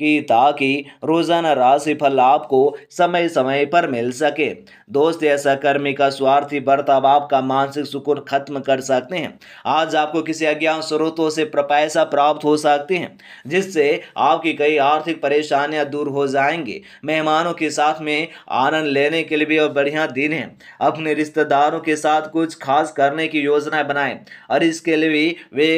कि ताकि रोज़ाना राशि फल आपको समय समय पर मिल सके दोस्त या सहकर्मी का स्वार्थी बर्ताव आपका मानसिक सुकून खत्म कर सकते हैं आज आपको किसी अज्ञान स्रोतों से पैसा प्राप्त हो सकते हैं जिससे आपकी कई आर्थिक परेशानियां दूर हो जाएंगी मेहमानों के साथ में आनंद लेने के लिए भी और बढ़िया दिन है अपने रिश्तेदारों के साथ कुछ खास करने की योजना बनाएं और इसके लिए भी वे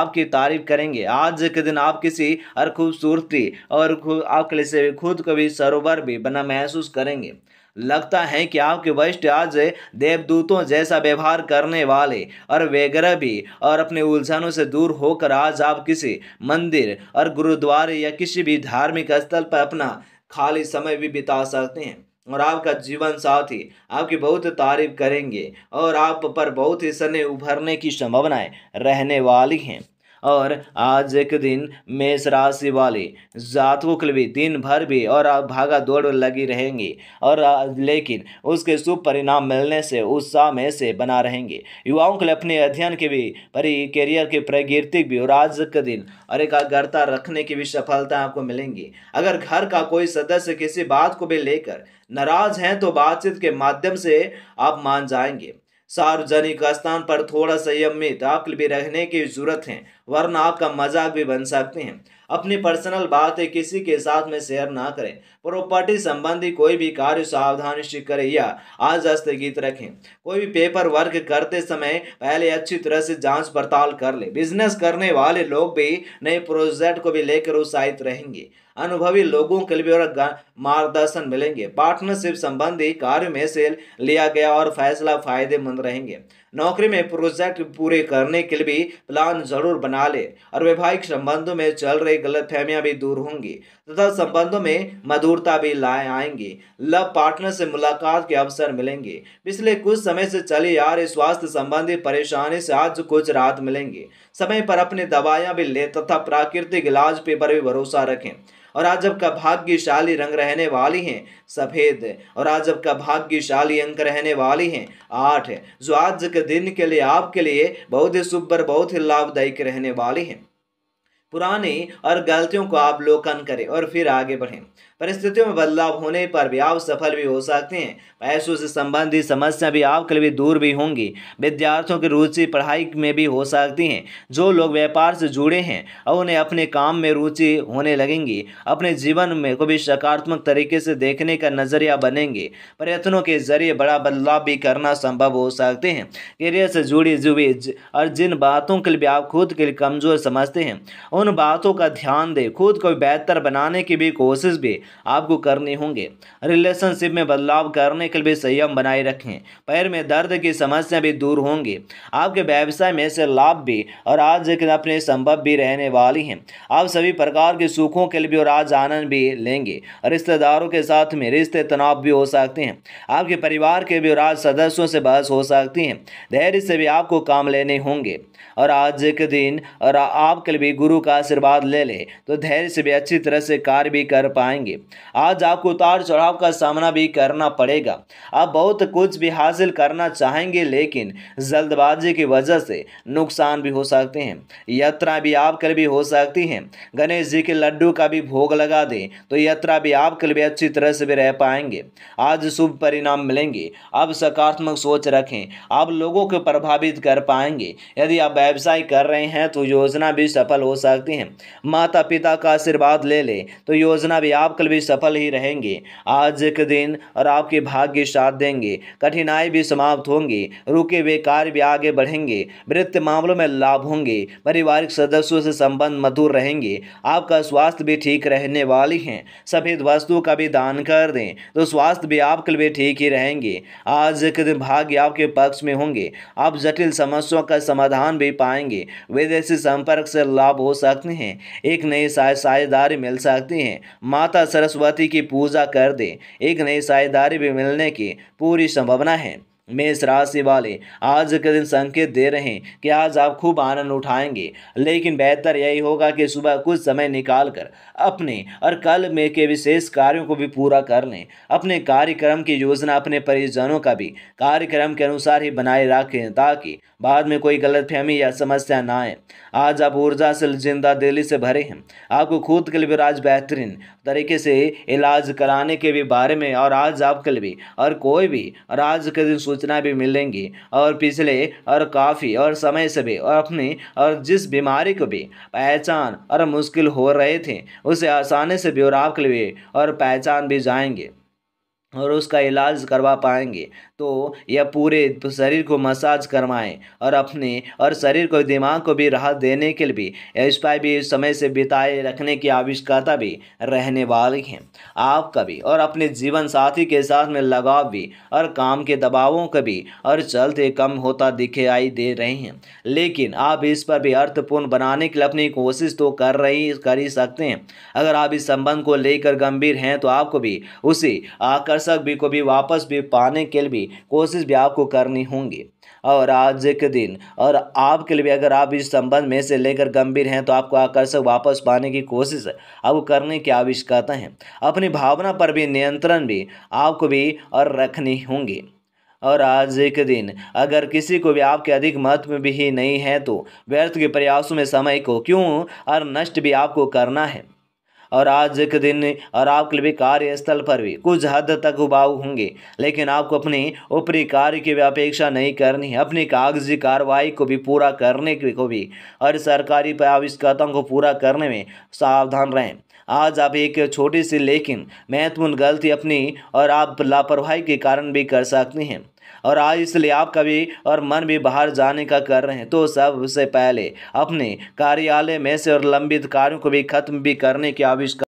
आपकी तारीफ करेंगे आज के दिन आप किसी और खूबसूरती और अक्ल से खुद को भी सरोवर भी बना महसूस करेंगे लगता है कि आपके वरिष्ठ आज देवदूतों जैसा व्यवहार करने वाले और वगैरह भी और अपने उलझनों से दूर होकर आज आप किसी मंदिर और गुरुद्वारे या किसी भी धार्मिक स्थल पर अपना खाली समय भी बिता सकते हैं और आपका जीवन साथी आपकी बहुत तारीफ करेंगे और आप पर बहुत ही सने उभरने की संभावनाएं रहने वाली हैं और आज के दिन मेष राशि वाली जातकों के भी दिन भर भी और भागा दौड़ लगी रहेंगी और लेकिन उसके शुभ परिणाम मिलने से उत्साह में से बना रहेंगे युवाओं के लिए अपने अध्ययन के भी परि करियर के प्रगृतिक भी और आज के दिन और एकाग्रता रखने की भी सफलता आपको मिलेंगी अगर घर का कोई सदस्य किसी बात को भी लेकर नाराज हैं तो बातचीत के माध्यम से आप मान जाएंगे सार्वजनिक स्थान पर थोड़ा संयमित आपके भी रहने की जरूरत है वरना आपका मजाक भी बन सकते हैं अपनी पर्सनल बातें किसी के साथ में शेयर ना करें प्रॉपर्टी संबंधी कोई भी कार्य सावधानी से करें या आज हस्तगीत रखें कोई भी पेपर वर्क करते समय पहले अच्छी तरह से जांच पड़ताल कर लें बिजनेस करने वाले लोग भी नए प्रोजेक्ट को भी लेकर उत्साहित रहेंगे अनुभवी लोगों के लिए भी और मार्गदर्शन मिलेंगे पार्टनरशिप संबंधी कार्य में से लिया गया और फैसला फायदेमंद रहेंगे नौकरी में प्रोजेक्ट पूरे करने के लिए भी प्लान जरूर बना ले और वैवाहिक संबंधों में चल रही गलतफहमियां भी दूर होंगी तथा संबंधों में मधुरता भी लाए आएंगी लव पार्टनर से मुलाकात के अवसर मिलेंगे पिछले कुछ समय से चली आ रही स्वास्थ्य संबंधी परेशानी से आज कुछ राहत मिलेंगी समय पर अपनी दवाइयाँ भी ले तथा प्राकृतिक इलाज पे पर भी भरोसा रखें और आज आपका भाग्यशाली रंग रहने वाली हैं सफ़ेद और आज आपका भाग्यशाली अंक रहने वाली हैं आठ जो आज के दिन के लिए आपके लिए बहुत ही सुबर बहुत ही लाभदायक रहने वाली हैं पुराने और गलतियों को अवलोकन करें और फिर आगे बढ़ें परिस्थितियों में बदलाव होने पर भी आप सफल भी हो सकते हैं पैसों से संबंधित समस्या भी आपके लिए दूर भी होंगी विद्यार्थियों की रुचि पढ़ाई में भी हो सकती हैं जो लोग व्यापार से जुड़े हैं और उन्हें अपने काम में रुचि होने लगेंगी अपने जीवन में को भी सकारात्मक तरीके से देखने का नज़रिया बनेंगे प्रयत्नों के जरिए बड़ा बदलाव भी करना संभव हो सकते हैं करियर से जुड़ी जुड़ी और जिन बातों के लिए आप खुद के लिए कमज़ोर समझते हैं उन बातों का ध्यान दें खुद को बेहतर बनाने की भी कोशिश भी आपको करनी होंगे रिलेशनशिप में बदलाव करने के लिए संयम बनाए रखें पैर में दर्द की समस्या भी दूर होंगी आपके व्यवसाय में से लाभ भी और आज अपने संभव भी रहने वाली हैं आप सभी प्रकार के सुखों के लिए भी और आज आनंद भी लेंगे रिश्तेदारों के साथ में रिश्ते तनाव भी हो सकते हैं आपके परिवार के भी और आज सदस्यों से बहस हो सकती हैं धैर्य से भी आपको काम लेने होंगे और आज के दिन और आप कल भी गुरु का आशीर्वाद ले ले तो धैर्य से भी अच्छी तरह से कार्य भी कर पाएंगे आज आपको उतार चढ़ाव का सामना भी करना पड़ेगा आप बहुत कुछ भी हासिल करना चाहेंगे लेकिन जल्दबाजी की वजह से नुकसान भी हो सकते हैं यात्रा भी आपके भी हो सकती है गणेश जी के लड्डू का भी भोग लगा दें तो यात्रा भी आपके भी अच्छी तरह से भी रह पाएंगे आज शुभ परिणाम मिलेंगे अब सकारात्मक सोच रखें आप लोगों को प्रभावित कर पाएंगे यदि आप आप व्यवसाय कर रहे हैं तो योजना भी सफल हो सकती है माता पिता का आशीर्वाद ले ले तो योजना भी आप कल भी सफल ही रहेंगे आज के दिन और आपके भाग्य साथ देंगे कठिनाई भी समाप्त होंगी रुके हुए कार्य भी आगे बढ़ेंगे वृत्त मामलों में लाभ होंगे पारिवारिक सदस्यों से संबंध मधुर रहेंगे आपका स्वास्थ्य भी ठीक रहने वाली है सफेद वस्तु का भी दान कर दें तो स्वास्थ्य भी आपके लिए ठीक ही रहेंगे आज के दिन भाग्य आपके पक्ष में होंगे आप जटिल समस्याओं का समाधान भी पाएंगे विदेशी संपर्क से लाभ हो सकते हैं एक नई साझेदारी मिल सकती है माता सरस्वती की पूजा कर दे एक नई साझेदारी भी मिलने की पूरी संभावना है मेष राशि वाले आज के दिन संकेत दे रहे हैं कि आज आप खूब आनंद उठाएंगे लेकिन बेहतर यही होगा कि सुबह कुछ समय निकाल कर अपने और कल में के विशेष कार्यों को भी पूरा कर लें अपने कार्यक्रम की योजना अपने परिजनों का भी कार्यक्रम के अनुसार ही बनाए रखें ताकि बाद में कोई गलतफहमी या समस्या ना आए आज आप ऊर्जा से जिंदा दिल्ली से भरे हैं आपको खुद के लिए आज बेहतरीन तरीके से इलाज कराने के भी बारे में और आज आपके लिए भी और कोई भी और आज के दिन सूचना भी मिलेंगी और पिछले और काफ़ी और समय से भी और अपनी और जिस बीमारी को भी पहचान और मुश्किल हो रहे थे उसे आसानी से ब्यौरा और लिए और पहचान भी जाएंगे और उसका इलाज करवा पाएंगे तो यह पूरे शरीर को मसाज करवाएं और अपने और शरीर को दिमाग को भी राहत देने के लिए इस पर भी समय से बिताए रखने की आवश्यकता भी रहने वाली है आपका भी और अपने जीवन साथी के साथ में लगाव भी और काम के दबावों का भी और चलते कम होता दिखाई दे रहे हैं लेकिन आप इस पर भी अर्थपूर्ण बनाने के लिए अपनी कोशिश तो कर रही कर ही सकते हैं अगर आप इस संबंध को लेकर गंभीर हैं तो आपको भी उसे आकर दर्शक भी को भी वापस भी पाने के लिए भी कोशिश भी आपको करनी होंगी और आज के दिन और आपके लिए भी अगर आप इस संबंध में से लेकर गंभीर हैं तो आपको आकर्षक वापस पाने की कोशिश आपको करने की आवश्यकता है अपनी भावना पर भी नियंत्रण भी आपको भी और रखनी होंगी और आज के दिन अगर किसी को भी आपके अधिक महत्व भी नहीं है तो व्यर्थ के प्रयासों में समय को क्यों और नष्ट भी आपको करना है और आज के दिन और आपके लिए कार्यस्थल पर भी कुछ हद तक उबाऊ होंगे लेकिन आपको अपनी ऊपरी कार्य की भी अपेक्षा नहीं करनी अपनी कागजी कार्रवाई को भी पूरा करने को भी और सरकारी आवश्यकताओं को पूरा करने में सावधान रहें आज आप एक छोटी सी लेकिन महत्वपूर्ण गलती अपनी और आप लापरवाही के कारण भी कर सकते हैं और आज इसलिए आप कभी और मन भी बाहर जाने का कर रहे हैं तो सबसे पहले अपने कार्यालय में से और लंबित कार्यों को भी खत्म भी करने की आविष्कार